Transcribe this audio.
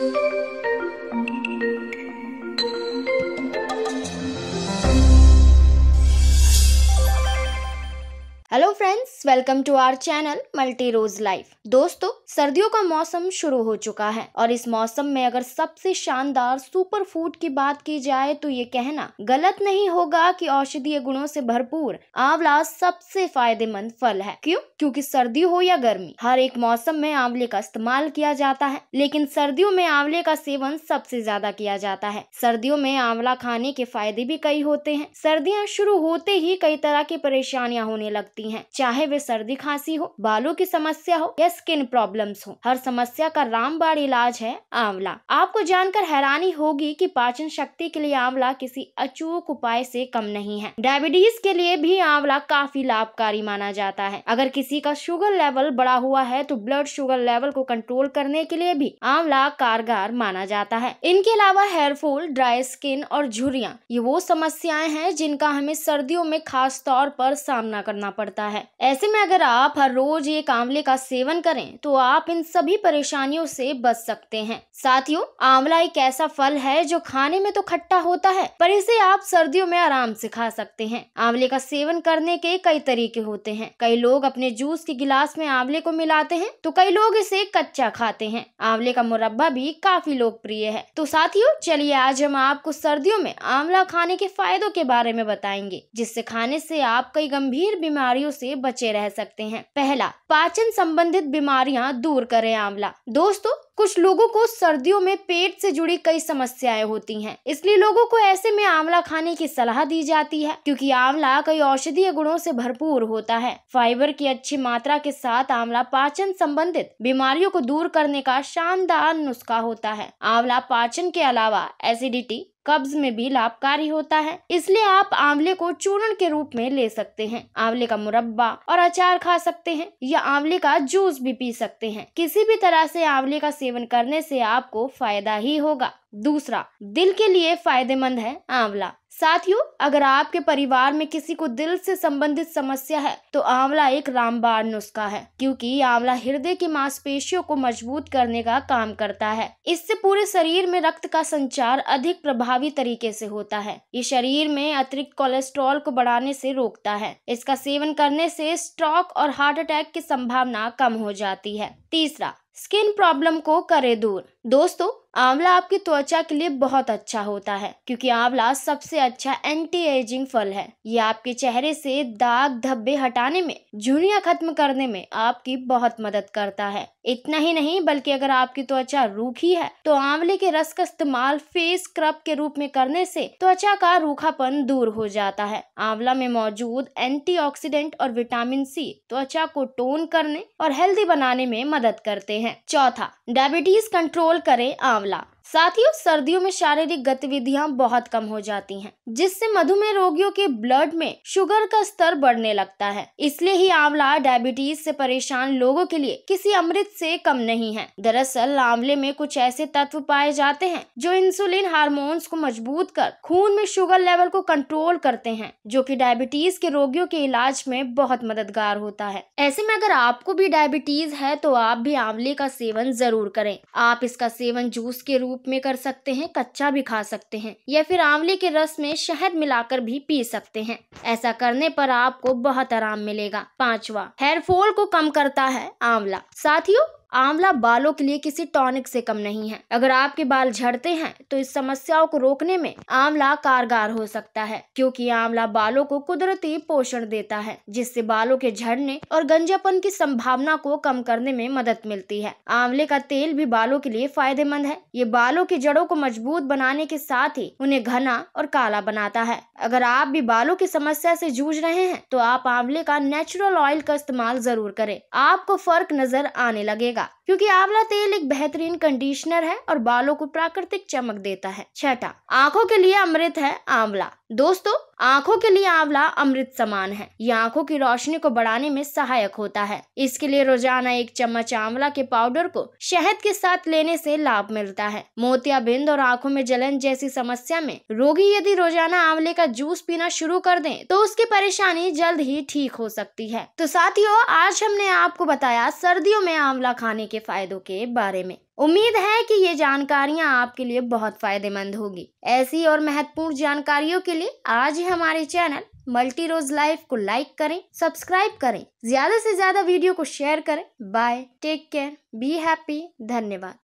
Música hello friends welcome to our channel multi rose life दोस्तों सर्दियों का मौसम शुरू हो चुका है और इस मौसम में अगर सबसे शानदार सुपर फूड की बात की जाए तो ये कहना गलत नहीं होगा कि औषधीय गुणों से भरपूर आंवला सबसे फायदेमंद फल है क्यों क्योंकि सर्दी हो या गर्मी हर एक मौसम में आंवले का इस्तेमाल किया जाता है लेकिन सर्दियों में आंवले का सेवन सबसे ज्यादा किया जाता है सर्दियों में आंवला खाने के फायदे भी कई होते हैं सर्दियाँ शुरू होते ही कई तरह की परेशानियाँ होने लगती होती हैं चाहे वे सर्दी खांसी हो बालों की समस्या हो या स्किन प्रॉब्लम्स हो हर समस्या का रामबाण इलाज है आंवला आपको जानकर हैरानी होगी कि पाचन शक्ति के लिए आंवला किसी अचूक उपाय से कम नहीं है डायबिटीज के लिए भी आंवला काफी लाभकारी माना जाता है अगर किसी का शुगर लेवल बड़ा हुआ है तो ब्लड शुगर लेवल को कंट्रोल करने के लिए भी आंवला कारगर माना जाता है इनके अलावा हेयरफॉल ड्राई स्किन और झुरिया ये वो समस्याएं हैं जिनका हमें सर्दियों में खास तौर पर सामना करना पड़ता पड़ता है ऐसे में अगर आप हर रोज एक आंवले का सेवन करें तो आप इन सभी परेशानियों से बच सकते हैं साथियों आंवला एक ऐसा फल है जो खाने में तो खट्टा होता है पर इसे आप सर्दियों में आराम से खा सकते हैं आंवले का सेवन करने के कई तरीके होते हैं कई लोग अपने जूस के गिलास में आंवले को मिलाते हैं तो कई लोग इसे कच्चा खाते हैं आंवले का मुरब्बा भी काफी लोकप्रिय है तो साथियों चलिए आज हम आपको सर्दियों में आंवला खाने के फायदों के बारे में बताएंगे जिससे खाने से आप कई गंभीर बीमारी बीमारियों से बचे रह सकते हैं पहला पाचन संबंधित बीमारियां दूर करें आंवला दोस्तों कुछ लोगों को सर्दियों में पेट से जुड़ी कई समस्याएं होती हैं इसलिए लोगों को ऐसे में आंवला खाने की सलाह दी जाती है क्योंकि आंवला कई औषधीय गुणों से भरपूर होता है फाइबर की अच्छी मात्रा के साथ आंवला पाचन संबंधित बीमारियों को दूर करने का शानदार नुस्खा होता है आंवला पाचन के अलावा एसिडिटी कब्ज में भी लाभकारी होता है इसलिए आप आंवले को चूर्ण के रूप में ले सकते हैं आंवले का मुरब्बा और अचार खा सकते हैं या आंवले का जूस भी पी सकते हैं किसी भी तरह से आंवले का सेवन करने से आपको फायदा ही होगा दूसरा दिल के लिए फायदेमंद है आंवला साथियों अगर आपके परिवार में किसी को दिल से संबंधित समस्या है तो आंवला एक रामबाण नुस्खा है क्योंकि आंवला हृदय की मांसपेशियों को मजबूत करने का काम करता है इससे पूरे शरीर में रक्त का संचार अधिक प्रभावी तरीके से होता है ये शरीर में अतिरिक्त कोलेस्ट्रॉल को बढ़ाने से रोकता है इसका सेवन करने से स्ट्रोक और हार्ट अटैक की संभावना कम हो जाती है तीसरा स्किन प्रॉब्लम को करे दूर दोस्तों आंवला आपकी त्वचा के लिए बहुत अच्छा होता है क्योंकि आंवला सबसे अच्छा एंटी एजिंग फल है ये आपके चेहरे से दाग धब्बे हटाने में झुनिया खत्म करने में आपकी बहुत मदद करता है इतना ही नहीं बल्कि अगर आपकी त्वचा रूखी है तो आंवले के रस का इस्तेमाल फेस स्क्रब के रूप में करने से त्वचा का रूखापन दूर हो जाता है आंवला में मौजूद एंटी और विटामिन सी त्वचा को टोन करने और हेल्दी बनाने में मदद करते हैं चौथा डायबिटीज कंट्रोल कंट्रोल करें आंवला साथियों सर्दियों में शारीरिक गतिविधियां बहुत कम हो जाती हैं, जिससे मधुमेह रोगियों के ब्लड में शुगर का स्तर बढ़ने लगता है इसलिए ही आंवला डायबिटीज से परेशान लोगों के लिए किसी अमृत से कम नहीं है दरअसल आंवले में कुछ ऐसे तत्व पाए जाते हैं जो इंसुलिन हार्मोन्स को मजबूत कर खून में शुगर लेवल को कंट्रोल करते हैं जो की डायबिटीज के रोगियों के इलाज में बहुत मददगार होता है ऐसे में अगर आपको भी डायबिटीज है तो आप भी आंवले का सेवन जरूर करें आप इसका सेवन जूस के रूप रूप में कर सकते हैं कच्चा भी खा सकते हैं या फिर आंवले के रस में शहद मिलाकर भी पी सकते हैं ऐसा करने पर आपको बहुत आराम मिलेगा पांचवा हेयर फॉल को कम करता है आंवला साथियों आंवला बालों के लिए किसी टॉनिक से कम नहीं है अगर आपके बाल झड़ते हैं तो इस समस्याओं को रोकने में आंवला कारगर हो सकता है क्योंकि आंवला बालों को कुदरती पोषण देता है जिससे बालों के झड़ने और गंजापन की संभावना को कम करने में मदद मिलती है आंवले का तेल भी बालों के लिए फायदेमंद है ये बालों की जड़ों को मजबूत बनाने के साथ ही उन्हें घना और काला बनाता है अगर आप भी बालों की समस्या से जूझ रहे हैं तो आप आंवले का नेचुरल ऑयल का इस्तेमाल जरूर करें आपको फर्क नजर आने लगेगा होगा क्योंकि आंवला तेल एक बेहतरीन कंडीशनर है और बालों को प्राकृतिक चमक देता है छठा आंखों के लिए अमृत है आंवला दोस्तों आंखों के लिए आंवला अमृत समान है यह आंखों की रोशनी को बढ़ाने में सहायक होता है इसके लिए रोजाना एक चम्मच आंवला के पाउडर को शहद के साथ लेने से लाभ मिलता है मोतियाबिंद और आंखों में जलन जैसी समस्या में रोगी यदि रोजाना आंवले का जूस पीना शुरू कर दे तो उसकी परेशानी जल्द ही ठीक हो सकती है तो साथियों आज हमने आपको बताया सर्दियों में आंवला खाने के फायदों के बारे में उम्मीद है कि ये जानकारियाँ आपके लिए बहुत फायदेमंद होगी ऐसी और महत्वपूर्ण जानकारियों के लिए आज ही हमारे चैनल मल्टी रोज लाइफ को लाइक करें सब्सक्राइब करें ज्यादा से ज्यादा वीडियो को शेयर करें bye take care be happy धन्यवाद